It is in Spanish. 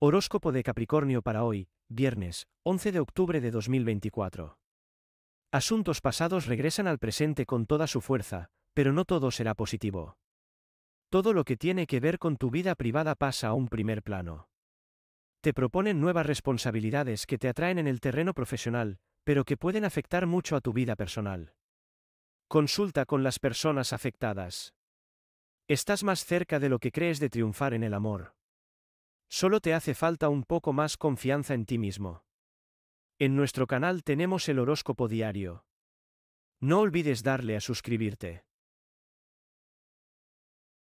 Horóscopo de Capricornio para hoy, viernes, 11 de octubre de 2024. Asuntos pasados regresan al presente con toda su fuerza, pero no todo será positivo. Todo lo que tiene que ver con tu vida privada pasa a un primer plano. Te proponen nuevas responsabilidades que te atraen en el terreno profesional, pero que pueden afectar mucho a tu vida personal. Consulta con las personas afectadas. Estás más cerca de lo que crees de triunfar en el amor. Solo te hace falta un poco más confianza en ti mismo. En nuestro canal tenemos el horóscopo diario. No olvides darle a suscribirte.